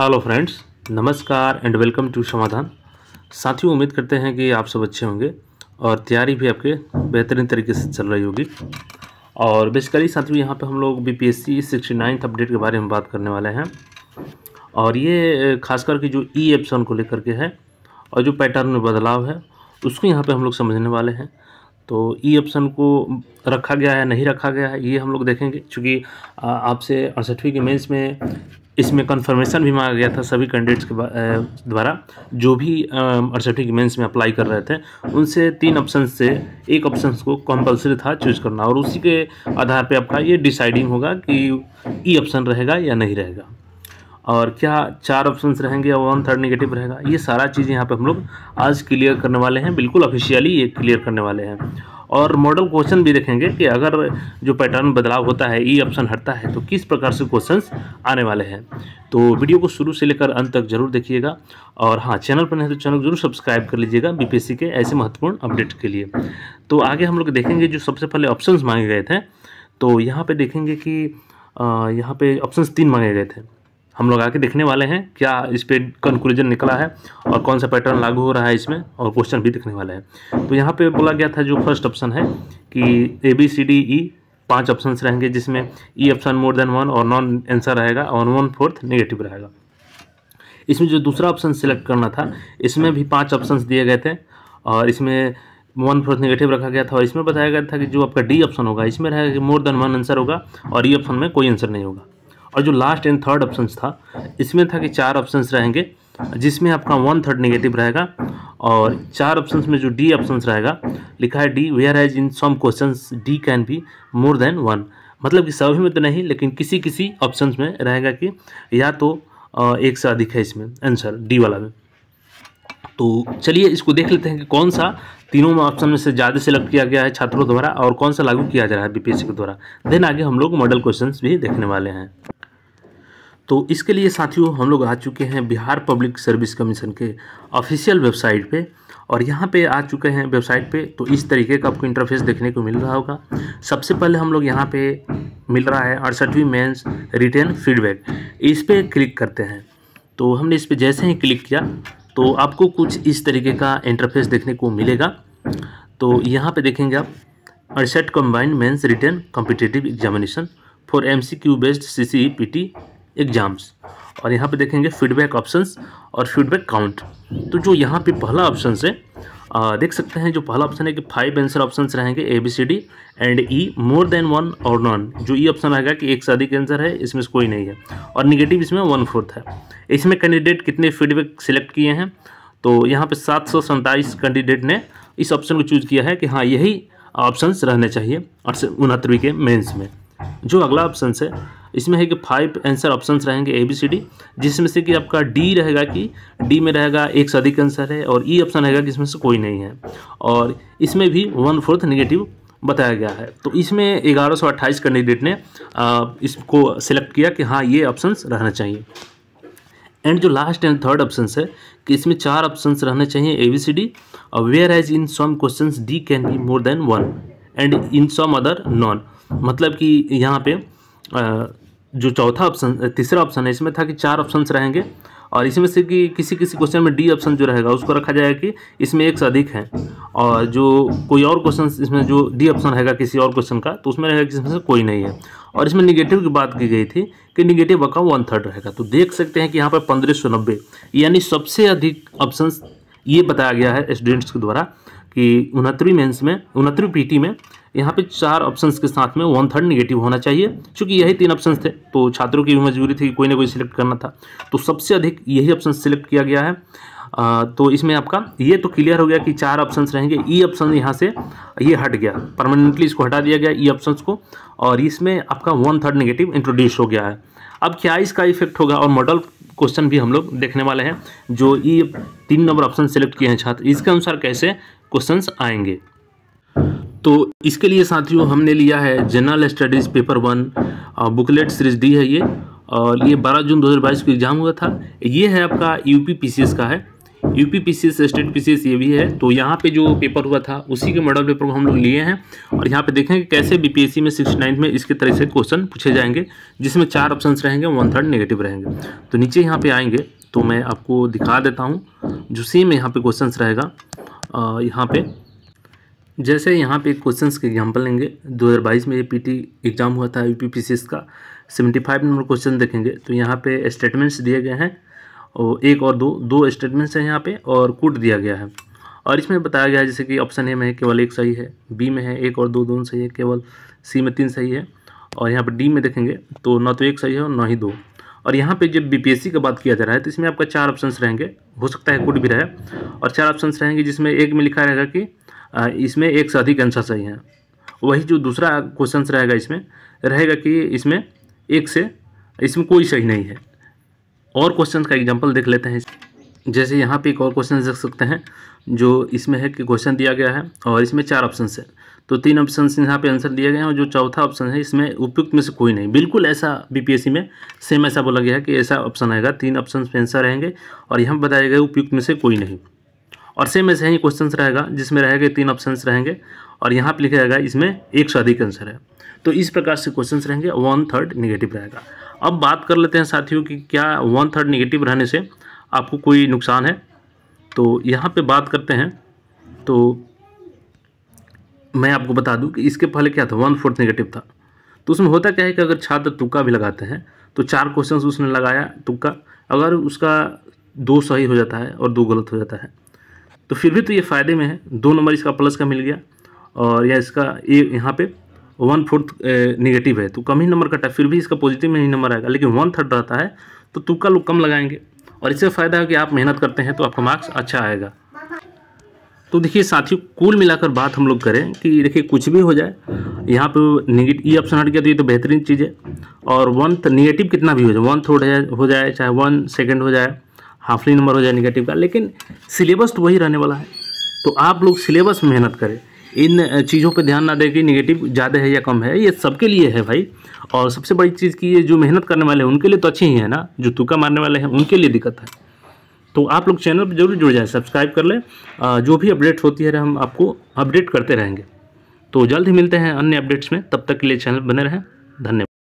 hello friends नमस्कार and welcome to Samadhan साथियों उम्मीद करते हैं कि आप सब अच्छे होंगे और तैयारी भी आपके बेहतरीन तरीके से चल रही होगी और बेसिकली साथियों यहाँ पे हम लोग B P S C sixty ninth update के बारे में बात करने वाले हैं और ये खास करके जो ई एप्सन को लेकर के है और जो पैटर्न में बदलाव है उसको यहाँ पर हम लोग समझने वाले हैं तो ई ऑप्शन को रखा गया है नहीं रखा गया है ये हम लोग देखेंगे क्योंकि आपसे अड़सठवीं के मेंस में इसमें कन्फर्मेशन भी मांगा गया था सभी कैंडिडेट्स के द्वारा जो भी के मेंस में अप्लाई कर रहे थे उनसे तीन ऑप्शन से एक ऑप्शन को कंपलसरी था चूज करना और उसी के आधार पे आपका ये डिसाइडिंग होगा कि ई ऑप्शन रहेगा या नहीं रहेगा और क्या चार ऑप्शन रहेंगे या वन थर्ड निगेटिव रहेगा ये सारा चीज़ यहाँ पे हम लोग आज क्लियर करने वाले हैं बिल्कुल ऑफिशियली ये क्लियर करने वाले हैं और मॉडल क्वेश्चन भी देखेंगे कि अगर जो पैटर्न बदलाव होता है ई e ऑप्शन हटता है तो किस प्रकार से क्वेश्चन आने वाले हैं तो वीडियो को शुरू से लेकर अंत तक जरूर देखिएगा और हाँ चैनल पर नहीं तो चैनल जरूर सब्सक्राइब कर लीजिएगा बीपीएससी के ऐसे महत्वपूर्ण अपडेट के लिए तो आगे हम लोग देखेंगे जो सबसे पहले ऑप्शन मांगे गए थे तो यहाँ पर देखेंगे कि यहाँ पर ऑप्शन तीन मांगे गए थे हम लोग आके देखने वाले हैं क्या इस पर कंक्लूजन निकला है और कौन सा पैटर्न लागू हो रहा है इसमें और क्वेश्चन भी देखने वाले हैं तो यहाँ पे बोला गया था जो फर्स्ट ऑप्शन है कि ए बी सी डी ई पांच ऑप्शंस रहेंगे जिसमें E option more than one और नॉन आंसर रहेगा और वन फोर्थ नेगेटिव रहेगा इसमें जो दूसरा ऑप्शन सिलेक्ट करना था इसमें भी पाँच ऑप्शन दिए गए थे और इसमें वन फोर्थ नेगेटिव रखा गया था और इसमें बताया गया था कि जो आपका डी ऑप्शन होगा इसमें रहेगा कि मोर देन वन आंसर होगा और ई e ऑप्शन में कोई आंसर नहीं होगा और जो लास्ट एंड थर्ड ऑप्शन था इसमें था कि चार ऑप्शन रहेंगे जिसमें आपका वन थर्ड नेगेटिव रहेगा और चार ऑप्शन में जो डी ऑप्शन रहेगा लिखा है the whereas in some question D can be more than one मतलब कि सभी में तो नहीं लेकिन किसी किसी ऑप्शन में रहेगा कि या तो एक से अधिक है इसमें आंसर डी वाला में तो चलिए इसको देख लेते हैं कि कौन सा तीनों में ऑप्शन में से ज़्यादा सेलेक्ट किया गया है छात्रों द्वारा और कौन सा लागू किया जा रहा है बीपीएससी के द्वारा देन आगे हम लोग मॉडल क्वेश्चंस भी देखने वाले हैं तो इसके लिए साथियों हम लोग आ चुके हैं बिहार पब्लिक सर्विस कमीशन के ऑफिशियल वेबसाइट पे और यहाँ पे आ चुके हैं वेबसाइट पे तो इस तरीके का आपको इंटरफेस देखने को मिल रहा होगा सबसे पहले हम लोग यहाँ पे मिल रहा है अड़सठवीं मेंस रिटर्न फीडबैक इस पर क्लिक करते हैं तो हमने इस पर जैसे ही क्लिक किया तो आपको कुछ इस तरीके का इंटरफेस देखने को मिलेगा तो यहाँ पर देखेंगे आप अड़सठ combined mains written competitive examination for M C Q based C C P T exams और यहाँ पे देखेंगे फीडबैक ऑप्शंस और फीडबैक काउंट तो जो यहाँ पे पहला ऑप्शन है आ, देख सकते हैं जो पहला ऑप्शन है कि फाइव आंसर ऑप्शंस रहेंगे A B C D and E more than one और नॉन जो ई e ऑप्शन रहेगा कि एक से अधिक आंसर है इसमें से कोई नहीं है और निगेटिव इसमें वन फोर्थ है इसमें कैंडिडेट कितने फीडबैक सिलेक्ट किए हैं तो यहाँ पे सात सौ सैंतालीस कैंडिडेट ने इस ऑप्शन को चूज किया है कि हाँ यही ऑप्शंस रहने चाहिए और उनहत्तरवीं के मेंस में जो अगला ऑप्शन है इसमें है कि फाइव आंसर ऑप्शंस रहेंगे ए बी सी डी जिसमें से कि आपका डी रहेगा कि डी में रहेगा एक से अधिक आंसर है और ई e ऑप्शन रहेगा कि इसमें से कोई नहीं है और इसमें भी वन फोर्थ निगेटिव बताया गया है तो इसमें ग्यारह सौ अट्ठाईस कैंडिडेट ने इसको सिलेक्ट किया कि हाँ ये ऑप्शन रहना चाहिए एंड जो लास्ट एंड थर्ड ऑप्शन है कि इसमें चार ऑप्शन रहने चाहिए ए बी सी डी और whereas in some question D can be more than one and in some other none मतलब कि यहाँ पे जो चौथा ऑप्शन तीसरा ऑप्शन है इसमें था कि चार ऑप्शन रहेंगे और इसमें से कि किसी किसी क्वेश्चन में डी ऑप्शन जो रहेगा उसको रखा जाएगा कि इसमें एक से अधिक है और जो कोई और क्वेश्चन इसमें जो डी ऑप्शन रहेगा किसी और क्वेश्चन का तो उसमें रहेगा कि इसमें से कोई नहीं है और इसमें निगेटिव की बात की गई थी कि निगेटिव का वन थर्ड रहेगा तो देख सकते हैं कि यहाँ पर पंद्रह यानी सबसे अधिक ऑप्शन ये बताया गया है स्टूडेंट्स के द्वारा कि उनहत्तरवीं मेंस में उनहत्तरवीं पीटी में यहाँ पे चार ऑप्शंस के साथ में वन थर्ड निगेटिव होना चाहिए क्योंकि यही तीन ऑप्शंस थे तो छात्रों की भी मजबूरी थी कोई ना कोई सिलेक्ट करना था तो सबसे अधिक यही ऑप्शन सिलेक्ट किया गया है आ, तो इसमें आपका ये तो क्लियर हो गया कि चार ऑप्शंस रहेंगे ई e ऑप्शन यहाँ से ये यह हट गया परमानेंटली इसको हटा दिया गया ई e ऑप्शंस को और इसमें आपका वन थर्ड निगेटिव इंट्रोड्यूस हो गया है अब क्या इसका इफेक्ट होगा और मॉडल क्वेश्चन भी हम लोग देखने वाले हैं जो ये तीन नंबर ऑप्शन सेलेक्ट किए हैं छात्र इसके अनुसार कैसे क्वेश्चंस आएंगे तो इसके लिए साथियों हमने लिया है general studies paper one booklet series D है ये और ये 12 जून 2022 को एग्ज़ाम हुआ था ये है आपका यूपी पीसीएस का है यूपी पीसीएस स्टेट पीसीएस ये भी है तो यहाँ पे जो पेपर हुआ था उसी के मॉडल पेपर को हम लोग लिए हैं और यहाँ पे देखेंगे कैसे बीपीएससी में सिक्स नाइन्थ में इसके तरह से क्वेश्चन पूछे जाएंगे जिसमें चार ऑप्शन रहेंगे वन थर्ड नेगेटिव रहेंगे तो नीचे यहाँ पर आएंगे तो मैं आपको दिखा देता हूँ जो सेम यहाँ पे क्वेश्चन रहेगा यहाँ पे जैसे यहाँ पे क्वेश्चन के एग्जाम्पल लेंगे 2022 में ये पीटी एग्ज़ाम हुआ था यू पी का 75 नंबर क्वेश्चन देखेंगे तो यहाँ पे स्टेटमेंट्स दिए गए हैं और एक और दो दो स्टेटमेंट्स हैं यहाँ पे और कोट दिया गया है और इसमें बताया गया है जैसे कि ऑप्शन ए में है केवल एक सही है बी में है एक और दो दोनों सही है केवल सी में तीन सही है और यहाँ पर डी में देखेंगे तो न तो एक सही है और न ही दो और यहाँ पे जब बीपीएससी का बात किया जा रहा है तो इसमें आपका चार ऑप्शन रहेंगे हो सकता है कुड भी रहे और चार ऑप्शन रहेंगे जिसमें एक में लिखा रहेगा कि इसमें एक से अधिक आंसर सही हैं वही जो दूसरा क्वेश्चन रहेगा इसमें रहेगा कि इसमें एक से इसमें कोई सही नहीं है और क्वेश्चन का एग्जाम्पल देख लेते हैं जैसे यहाँ पे एक और क्वेश्चन देख सकते हैं जो इसमें है कि क्वेश्चन दिया गया है और इसमें चार ऑप्शन है तो तीन ऑप्शन यहाँ पे आंसर दिया गया है और जो चौथा ऑप्शन है इसमें उपयुक्त में से कोई नहीं बिल्कुल ऐसा बीपीएससी में सेम ऐसा बोला गया है कि ऐसा ऑप्शन आएगा तीन ऑप्शन आंसर रहेंगे और यहाँ बताया गया उपयुक्त में से कोई नहीं और सेम ऐसे ही क्वेश्चन रहेगा जिसमें रहेगा तीन ऑप्शन रहेंगे और यहाँ पर लिखा जाएगा इसमें एक से अधिक आंसर है तो इस प्रकार से क्वेश्चन रहेंगे वन थर्ड निगेटिव रहेगा अब बात कर लेते हैं साथियों की क्या वन थर्ड निगेटिव रहने से आपको कोई नुकसान है तो यहाँ पे बात करते हैं तो मैं आपको बता दूं कि इसके पहले क्या था वन फोर्थ नेगेटिव था तो उसमें होता क्या है कि अगर छात्र तुक्का भी लगाते हैं तो चार क्वेश्चन उसने लगाया तुक्का अगर उसका दो सही हो जाता है और दो गलत हो जाता है तो फिर भी तो ये फ़ायदे में है दो नंबर इसका प्लस का मिल गया और या इसका ये यहाँ पे वन फोर्थ निगेटिव है तो कम ही नंबर कटा फिर भी इसका पॉजिटिव में ही नंबर आएगा लेकिन वन थर्ड रहता है तो तुक्का लोग कम लगाएंगे और इससे फ़ायदा है कि आप मेहनत करते हैं तो आपका मार्क्स अच्छा आएगा तो देखिए साथियों कुल मिलाकर बात हम लोग करें कि देखिए कुछ भी हो जाए यहाँ पर निगेटिव ये ऑप्शन हट गया तो ये तो बेहतरीन चीज़ है और वन निगेटिव कितना भी हो जाए वन थर्ड हो जाए चाहे वन सेकेंड हो जाए हाफली नंबर हो जाए निगेटिव का लेकिन सिलेबस तो वही रहने वाला है तो आप लोग सिलेबस मेहनत करें इन चीज़ों पे ध्यान ना दें कि निगेटिव ज़्यादा है या कम है ये सबके लिए है भाई और सबसे बड़ी चीज़ की ये जो मेहनत करने वाले हैं उनके लिए तो अच्छे ही है ना जो तुका मारने वाले हैं उनके लिए दिक्कत है तो आप लोग चैनल पर जरूर जुड़ जाए सब्सक्राइब कर लें जो भी अपडेट्स होती है हम आपको अपडेट करते रहेंगे तो जल्द ही मिलते हैं अन्य अपडेट्स में तब तक के लिए चैनल बने रहें धन्यवाद